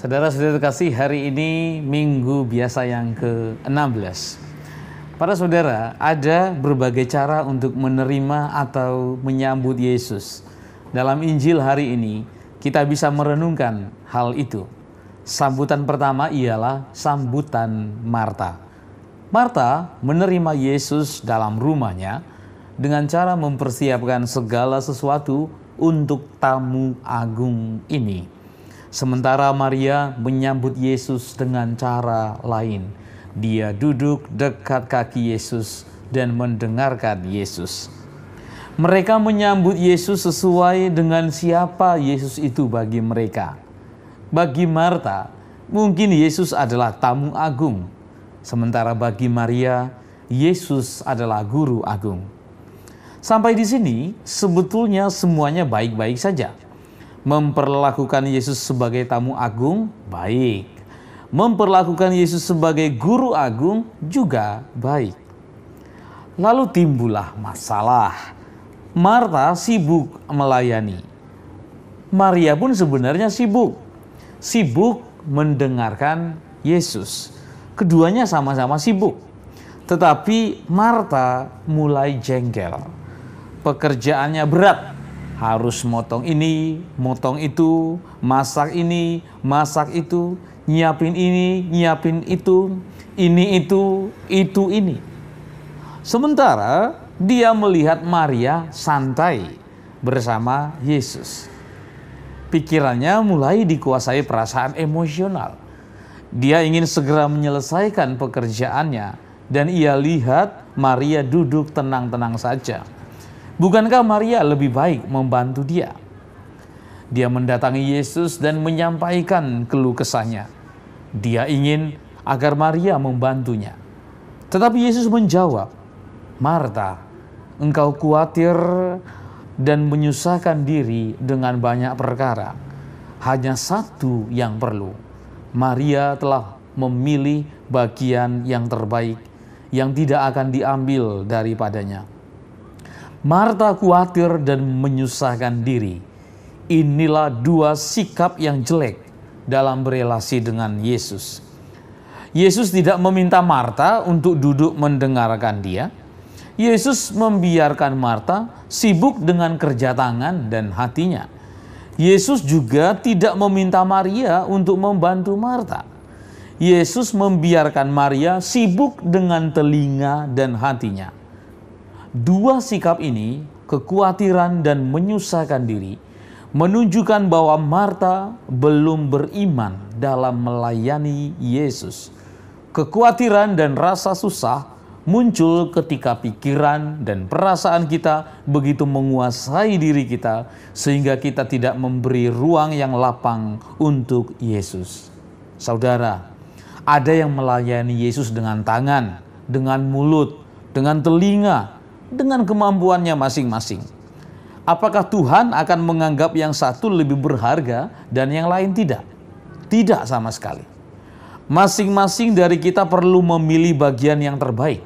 Saudara-saudara kasih hari ini minggu biasa yang ke-16. Para saudara, ada berbagai cara untuk menerima atau menyambut Yesus. Dalam Injil hari ini, kita bisa merenungkan hal itu. Sambutan pertama ialah sambutan Marta. Marta menerima Yesus dalam rumahnya dengan cara mempersiapkan segala sesuatu untuk tamu agung ini. Sementara Maria menyambut Yesus dengan cara lain. Dia duduk dekat kaki Yesus dan mendengarkan Yesus. Mereka menyambut Yesus sesuai dengan siapa Yesus itu bagi mereka. Bagi Marta, mungkin Yesus adalah tamu agung, sementara bagi Maria, Yesus adalah guru agung. Sampai di sini, sebetulnya semuanya baik-baik saja Memperlakukan Yesus sebagai tamu agung, baik. Memperlakukan Yesus sebagai guru agung juga baik. Lalu timbullah masalah. Marta sibuk melayani. Maria pun sebenarnya sibuk. Sibuk mendengarkan Yesus. Keduanya sama-sama sibuk. Tetapi Marta mulai jengkel. Pekerjaannya berat, harus motong ini, motong itu, masak ini, masak itu, nyiapin ini, nyiapin itu, ini itu, itu ini. Sementara dia melihat Maria santai bersama Yesus. Pikirannya mulai dikuasai perasaan emosional. Dia ingin segera menyelesaikan pekerjaannya dan ia lihat Maria duduk tenang-tenang saja Bukankah Maria lebih baik membantu dia? Dia mendatangi Yesus dan menyampaikan keluh kesahnya. Dia ingin agar Maria membantunya. Tetapi Yesus menjawab, "Marta, engkau khawatir dan menyusahkan diri dengan banyak perkara. Hanya satu yang perlu. Maria telah memilih bagian yang terbaik yang tidak akan diambil daripadanya." Marta khawatir dan menyusahkan diri. Inilah dua sikap yang jelek dalam berelasi dengan Yesus. Yesus tidak meminta Marta untuk duduk mendengarkan dia. Yesus membiarkan Marta sibuk dengan kerja tangan dan hatinya. Yesus juga tidak meminta Maria untuk membantu Marta. Yesus membiarkan Maria sibuk dengan telinga dan hatinya. Dua sikap ini, kekhawatiran dan menyusahkan diri, menunjukkan bahwa Marta belum beriman dalam melayani Yesus. Kekhawatiran dan rasa susah muncul ketika pikiran dan perasaan kita begitu menguasai diri kita, sehingga kita tidak memberi ruang yang lapang untuk Yesus. Saudara, ada yang melayani Yesus dengan tangan, dengan mulut, dengan telinga, dengan kemampuannya masing-masing. Apakah Tuhan akan menganggap yang satu lebih berharga dan yang lain tidak? Tidak sama sekali. Masing-masing dari kita perlu memilih bagian yang terbaik.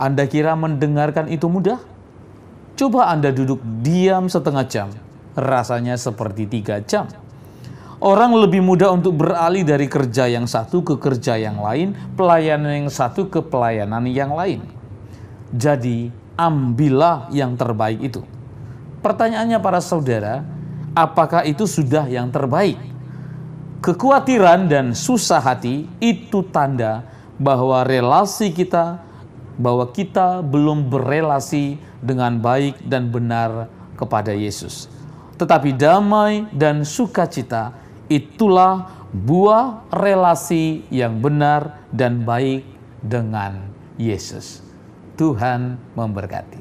Anda kira mendengarkan itu mudah? Coba Anda duduk diam setengah jam, rasanya seperti tiga jam. Orang lebih mudah untuk beralih dari kerja yang satu ke kerja yang lain, pelayanan yang satu ke pelayanan yang lain. Jadi, ambillah yang terbaik itu. Pertanyaannya para saudara, apakah itu sudah yang terbaik? Kekhawatiran dan susah hati itu tanda bahwa relasi kita, bahwa kita belum berelasi dengan baik dan benar kepada Yesus. Tetapi damai dan sukacita itulah buah relasi yang benar dan baik dengan Yesus. Tuhan memberkati.